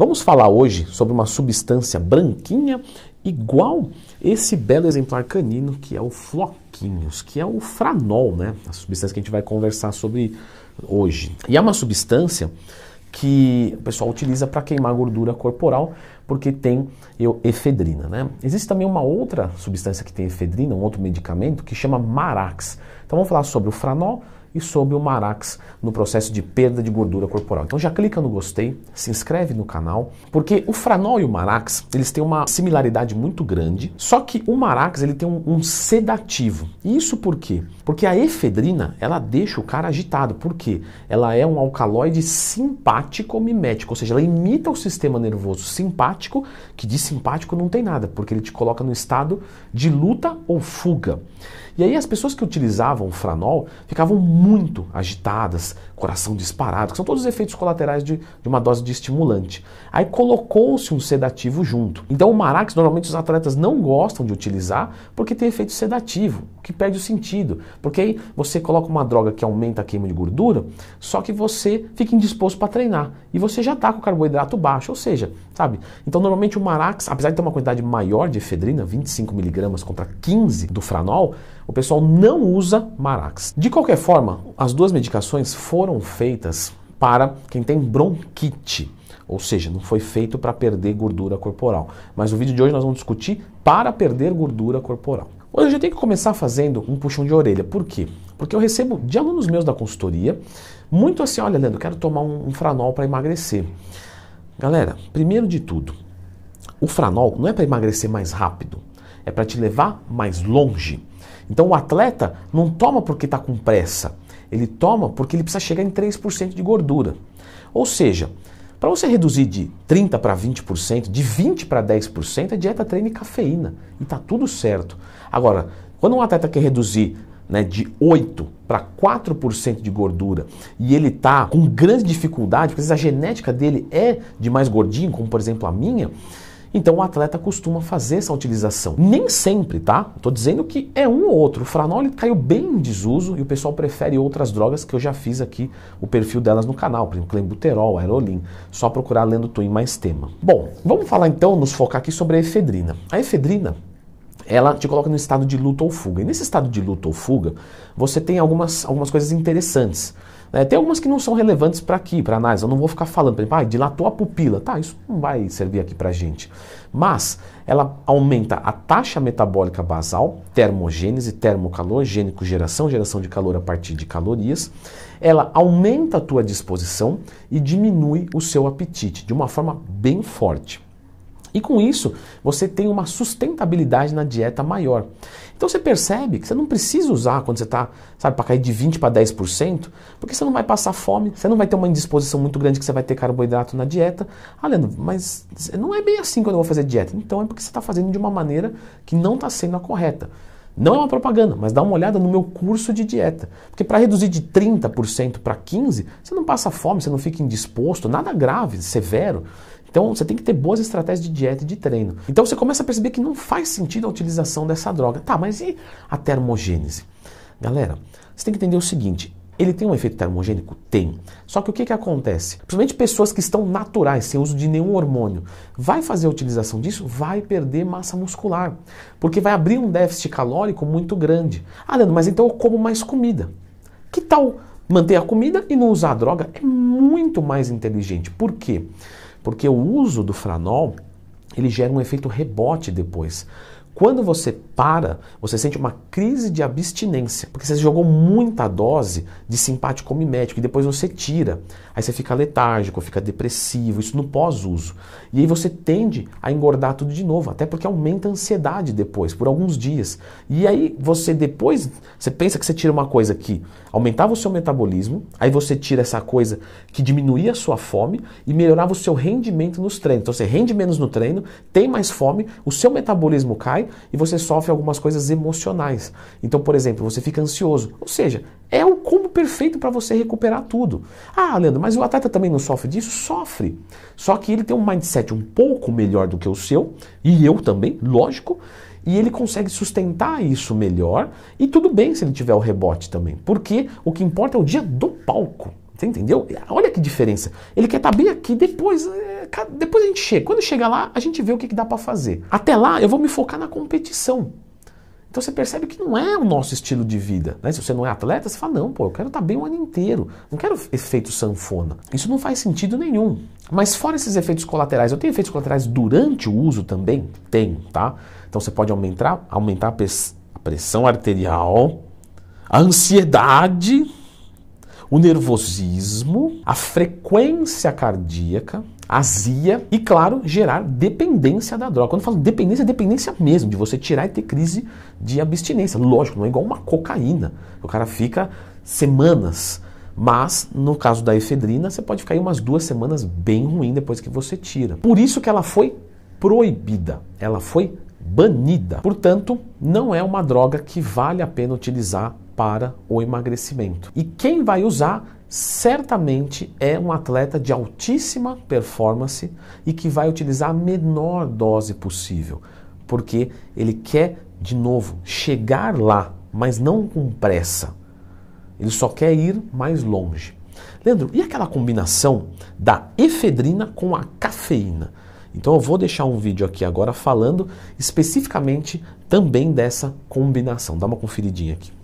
Vamos falar hoje sobre uma substância branquinha igual esse belo exemplar canino que é o floquinhos, que é o franol, né? A substância que a gente vai conversar sobre hoje. E é uma substância que o pessoal utiliza para queimar gordura corporal, porque tem efedrina. Né? Existe também uma outra substância que tem efedrina, um outro medicamento, que chama Marax. Então vamos falar sobre o franol, e sobre o Marax no processo de perda de gordura corporal. Então já clica no gostei, se inscreve no canal, porque o Franol e o Marax, eles têm uma similaridade muito grande, só que o Marax ele tem um, um sedativo. E isso por quê? Porque a efedrina, ela deixa o cara agitado, por porque ela é um alcaloide simpático mimético, ou seja, ela imita o sistema nervoso simpático, que de simpático não tem nada, porque ele te coloca no estado de luta ou fuga. E aí as pessoas que utilizavam o Franol ficavam muito agitadas, coração disparado, que são todos os efeitos colaterais de, de uma dose de estimulante. Aí colocou-se um sedativo junto. Então o Marax normalmente os atletas não gostam de utilizar porque tem efeito sedativo, que perde o sentido. Porque aí você coloca uma droga que aumenta a queima de gordura, só que você fica indisposto para treinar e você já está com o carboidrato baixo, ou seja, sabe? Então normalmente o Marax, apesar de ter uma quantidade maior de efedrina, 25 miligramas contra 15 do franol, o pessoal não usa Marax. De qualquer forma, as duas medicações foram feitas para quem tem bronquite, ou seja, não foi feito para perder gordura corporal. Mas no vídeo de hoje nós vamos discutir para perder gordura corporal. Hoje eu já tenho que começar fazendo um puxão de orelha. Por quê? Porque eu recebo de alunos meus da consultoria muito assim: olha, Leandro, quero tomar um, um franol para emagrecer. Galera, primeiro de tudo, o franol não é para emagrecer mais rápido, é para te levar mais longe. Então o atleta não toma porque está com pressa, ele toma porque ele precisa chegar em 3% de gordura. Ou seja, para você reduzir de 30% para 20%, de 20% para 10%, a dieta, treina e cafeína. E está tudo certo. Agora, quando um atleta quer reduzir né, de 8% para 4% de gordura e ele está com grande dificuldade, porque a genética dele é de mais gordinho, como por exemplo a minha, então o atleta costuma fazer essa utilização. Nem sempre, tá? Estou dizendo que é um ou outro. O franol ele caiu bem em desuso e o pessoal prefere outras drogas que eu já fiz aqui o perfil delas no canal, por exemplo, clenbuterol, aerolin. Só procurar lendo em mais tema. Bom, vamos falar então, nos focar aqui sobre a efedrina. A efedrina ela te coloca no estado de luta ou fuga. E nesse estado de luta ou fuga, você tem algumas, algumas coisas interessantes. Né? Tem algumas que não são relevantes para aqui, para análise. Eu não vou ficar falando, por exemplo, ah, dilatou a pupila. Tá, isso não vai servir aqui para gente. Mas ela aumenta a taxa metabólica basal, termogênese, termocalor, gênico, geração, geração de calor a partir de calorias. Ela aumenta a tua disposição e diminui o seu apetite de uma forma bem forte. E com isso, você tem uma sustentabilidade na dieta maior. Então você percebe que você não precisa usar quando você está, sabe, para cair de 20 para 10%, porque você não vai passar fome, você não vai ter uma indisposição muito grande que você vai ter carboidrato na dieta. Ah, Leandro, mas não é bem assim quando eu vou fazer dieta. Então é porque você está fazendo de uma maneira que não está sendo a correta. Não é uma propaganda, mas dá uma olhada no meu curso de dieta. Porque para reduzir de 30% para 15%, você não passa fome, você não fica indisposto, nada grave, severo. Então você tem que ter boas estratégias de dieta e de treino. Então você começa a perceber que não faz sentido a utilização dessa droga. Tá, mas e a termogênese? Galera, você tem que entender o seguinte: ele tem um efeito termogênico? Tem. Só que o que, que acontece? Principalmente pessoas que estão naturais, sem uso de nenhum hormônio, vai fazer a utilização disso? Vai perder massa muscular, porque vai abrir um déficit calórico muito grande. Ah, Leandro, mas então eu como mais comida. Que tal manter a comida e não usar a droga? É muito mais inteligente. Por quê? Porque o uso do Franol, ele gera um efeito rebote depois. Quando você para, você sente uma crise de abstinência, porque você jogou muita dose de simpático mimético e depois você tira. Aí você fica letárgico, fica depressivo, isso no pós-uso. E aí você tende a engordar tudo de novo, até porque aumenta a ansiedade depois, por alguns dias. E aí você depois, você pensa que você tira uma coisa que aumentava o seu metabolismo, aí você tira essa coisa que diminuía a sua fome e melhorava o seu rendimento nos treinos. Então você rende menos no treino, tem mais fome, o seu metabolismo cai e você sofre algumas coisas emocionais. Então, por exemplo, você fica ansioso. Ou seja, é o combo perfeito para você recuperar tudo. Ah, Leandro, mas o atleta também não sofre disso? Sofre. Só que ele tem um mindset um pouco melhor do que o seu, e eu também, lógico e ele consegue sustentar isso melhor. E tudo bem se ele tiver o rebote também, porque o que importa é o dia do palco. Você entendeu? Olha que diferença. Ele quer estar tá bem aqui, depois, é, depois a gente chega. Quando chega lá, a gente vê o que, dá para fazer. Até lá, eu vou me focar na competição. Então você percebe que não é o nosso estilo de vida. Né? Se você não é atleta, você fala, não, pô, eu quero estar tá bem o ano inteiro. Não quero efeito sanfona. Isso não faz sentido nenhum. Mas fora esses efeitos colaterais, eu tenho efeitos colaterais durante o uso também? Tem, tá? Então você pode aumentar, aumentar a pressão arterial, a ansiedade, o nervosismo, a frequência cardíaca, azia e, claro, gerar dependência da droga. Quando eu falo dependência, é dependência mesmo, de você tirar e ter crise de abstinência. Lógico, não é igual uma cocaína. O cara fica semanas. Mas no caso da efedrina, você pode ficar aí umas duas semanas bem ruim depois que você tira. Por isso que ela foi proibida, ela foi banida. Portanto, não é uma droga que vale a pena utilizar para o emagrecimento. E quem vai usar certamente é um atleta de altíssima performance e que vai utilizar a menor dose possível, porque ele quer, de novo, chegar lá, mas não com pressa. Ele só quer ir mais longe. Leandro, e aquela combinação da efedrina com a cafeína? Então eu vou deixar um vídeo aqui agora falando especificamente também dessa combinação. Dá uma conferidinha aqui.